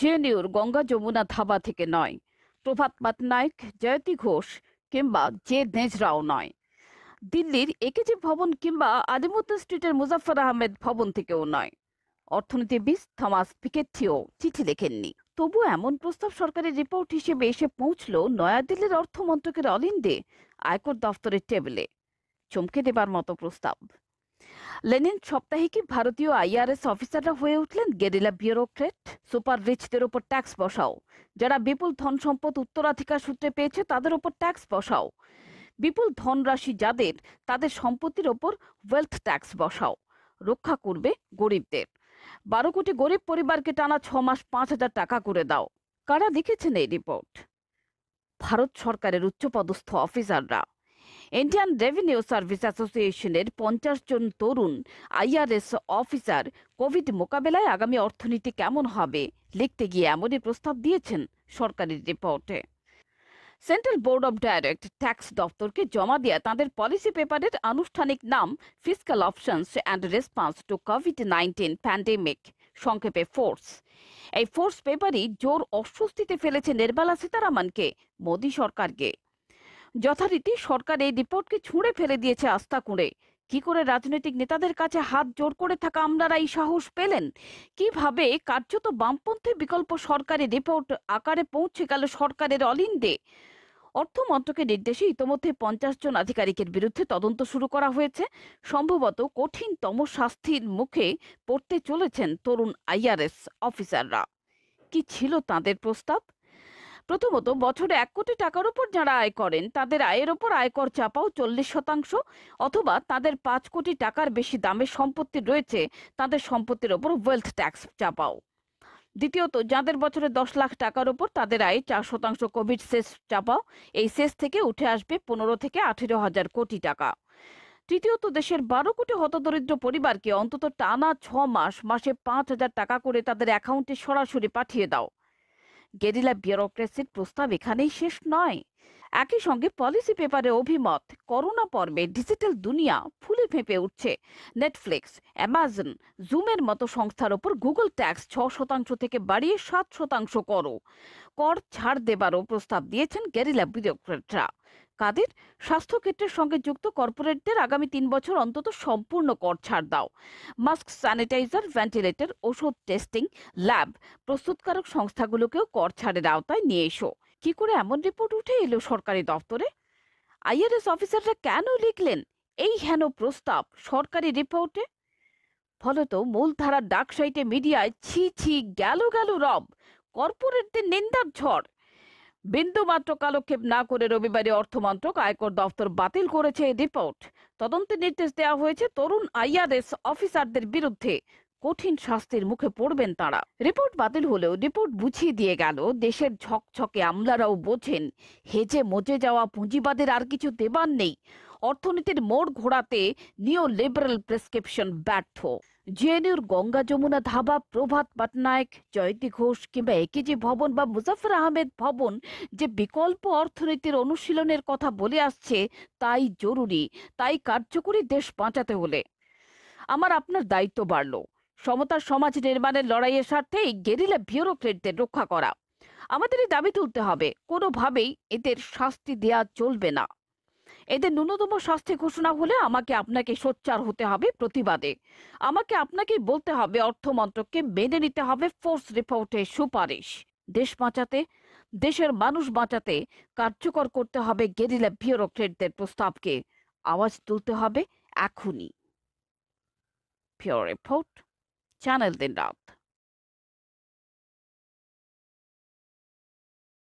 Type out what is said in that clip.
জেএনইউর গঙ্গা যমুনা ধাবা থেকে নয় প্রভাত পাটনায়ক জয়তী ঘোষ কিংবা জে নেজরাও নয় দিল্লির একেজি ভবন কিংবা আদিমুদ্দিন স্ট্রিটের মুজাফর আহমেদ ভবন থেকেও নয় অর্থনীতিবিদ থমাস পিকেটিও চিঠি লেখেননি তবু এমন প্রস্তাব সরকারের রিপোর্ট হিসেবে এসে পৌঁছল নয়াদিল্লির অর্থমন্ত্রকের অলিন্দে আয়কর দফতরের টেবিলে চমকে দেবার মতো প্রস্তাব লেনিন সপ্তাহে কি ভারতীয় আইআরএস অফিসাররা হয়ে উঠলেন গেরিলা ব্যুরোক্রেট সুপার রিচদের ওপর ট্যাক্স বসাও যারা বিপুল ধন সম্পদ উত্তরাধিকার সূত্রে পেয়েছে তাদের ওপর ট্যাক্স বসাও বিপুল ধনরাশি যাদের তাদের সম্পত্তির ওপর ওয়েলথ ট্যাক্স বসাও রক্ষা করবে গরিবদের বারো কোটি গরিব পরিবারকে টানা ছ মাস পাঁচ হাজার টাকা করে দাও কারা দেখেছেন এই রিপোর্ট ভারত সরকারের উচ্চপদস্থ অফিসাররা ইন্ডিয়ান রেভিনিউ সার্ভিস অ্যাসোসিয়েশনের পঞ্চাশ জন তরুণ আইআরএস অফিসার কোভিড মোকাবেলায় আগামী অর্থনীতি কেমন হবে লিখতে গিয়ে এমনই প্রস্তাব দিয়েছেন সরকারি রিপোর্টে central board of direct tax দপ্তরকে জমা দেয়া তাদের পলিসি পেপারের আনুষ্ঠানিক নাম physical options and response to COVID nineteen pandemic সংক্ষেপে ফোর্স এই ফোর্স পেপারই জোর অস্বস্তিতে ফেলেছে নির্মলা সীতারামনকে মোদী সরকারকে যথারীতি সরকার এই রিপোর্টকে ছুঁড়ে ফেলে দিয়েছে আস্থা কুঁড়ে কি করে রাজনৈতিক নেতাদের কাছে হাত জোর করে থাকা আমলারা এই সাহস পেলেন কিভাবে কার্যত বামপন্থী বিকল্প সরকারি রিপোর্ট আকারে পৌঁছে গেল সরকারের অলিন্দে অর্থ মন্ত্রকের নির্দেশে ইতোমধ্যে পঞ্চাশ জন আধিকারিকের বিরুদ্ধে তদন্ত শুরু করা হয়েছে সম্ভবত কঠিনতম শাস্তির মুখে পড়তে চলেছেন তরুণ আইআরএস অফিসাররা কি ছিল তাদের প্রস্তাব প্রথমত বছরে এক কোটি টাকার উপর যারা আয় করেন তাদের আয়ের ওপর আয়কর চাপাও চল্লিশ শতাংশ অথবা তাদের পাঁচ কোটি টাকার বেশি দামে সম্পত্তি রয়েছে তাদের সম্পত্তির ওপর ওয়েলথ ট্যাক্স চাপাও দ্বিতীয়ত যাদের বছরে দশ লাখ টাকার উপর তাদের আয় চার শতাংশ কোভিড সেস চাপাও এই সেস থেকে উঠে আসবে পনেরো থেকে আঠেরো হাজার কোটি টাকা তৃতীয়ত দেশের বারো কোটি হতদরিদ্র পরিবারকে অন্তত টানা ছ মাস মাসে পাঁচ হাজার টাকা করে তাদের অ্যাকাউন্টে সরাসরি পাঠিয়ে দাও গেরিলা বিউরোক্রেসির প্রস্তাব এখানেই শেষ নয় একই সঙ্গে পলিসি পেপারে অভিমত করোনা পর্বে ডিজিটাল দুনিয়া ফুলে ফেঁপে উঠছে নেটফ্লিক্স অ্যামাজন জুমের মতো সংস্থার ওপর গুগল ট্যাক্স ছ শতাংশ থেকে বাড়িয়ে সাত শতাংশ করো কর ছাড় দেবারও প্রস্তাব দিয়েছেন গেরিলা বিরোক্রেটরা কাদের স্বাস্থ্যক্ষেত্রের সঙ্গে যুক্ত কর্পোরেটদের আগামী তিন বছর অন্তত সম্পূর্ণ কর ছাড় দাও মাস্ক স্যানিটাইজার ভেন্টিলেটর ওষুধ টেস্টিং ল্যাব প্রস্তুতকারক সংস্থাগুলোকেও কর ছাড়ের আওতায় নিয়ে এসো কি করে এমন রিপোর্ট উঠে এলো সরকারি দপ্তরে আইআরএস অফিসাররা কেন লিখলেন এই হেন প্রস্তাব সরকারি রিপোর্টে ফলত মূলধারার ডাক সাইটে মিডিয়ায় ছি ছি গেল গেল রব কর্পোরেটদের নিন্দার ঝড় বিন্দুমাত্র কালক্ষেপ না করে রবিবারে অর্থমন্ত্রক আয়কর দপ্তর বাতিল করেছে এই রিপোর্ট তদন্তের নির্দেশ দেওয়া হয়েছে তরুণ আইআরএস অফিসারদের বিরুদ্ধে কঠিন শাস্তির মুখে পড়বেন তারা রিপোর্ট বাতিল হলেও রিপোর্ট বুঝিয়ে দিয়ে গেল দেশের ঝকঝকে আমলারাও বোঝেন হেজে মজে যাওয়া পুঁজিবাদের আর কিছু দেবার নেই অর্থনীতির মোড় ঘোরাতে নিও লিবারেল প্রেসক্রিপশন ব্যর্থ জেএনইউর গঙ্গা যমুনা ধাবা প্রভাত পাটনায়ক জয়ন্তী ঘোষ কিংবা একেজি ভবন বা মুজাফর আহমেদ ভবন যে বিকল্প অর্থনীতির অনুশীলনের কথা বলে আসছে তাই জরুরি তাই কার্যকরী দেশ বাঁচাতে হলে আমার আপনার দায়িত্ব বাড়লো সমতার সমাজ নির্মাণের লড়াইয়ের স্বার্থে এই গেরিলা বিউরোক্রেটদের রক্ষা করা আমাদের এই দাবি তুলতে হবে কোনোভাবেই এদের শাস্তি দেয়া চলবে না এদের ন্যূনতম শাস্তি ঘোষণা হলে আমাকে আপনাকে সোচ্চার হতে হবে প্রতিবাদে আমাকে আপনাকে বলতে হবে অর্থমন্ত্রককে মেনে নিতে হবে ফোর্স রিপোর্টের সুপারিশ দেশ বাঁচাতে দেশের মানুষ বাঁচাতে কার্যকর করতে হবে গেরিলা বিউরোক্রেটদের প্রস্তাবকে আওয়াজ তুলতে হবে এখনই রিপোর্ট चैनल दिन रात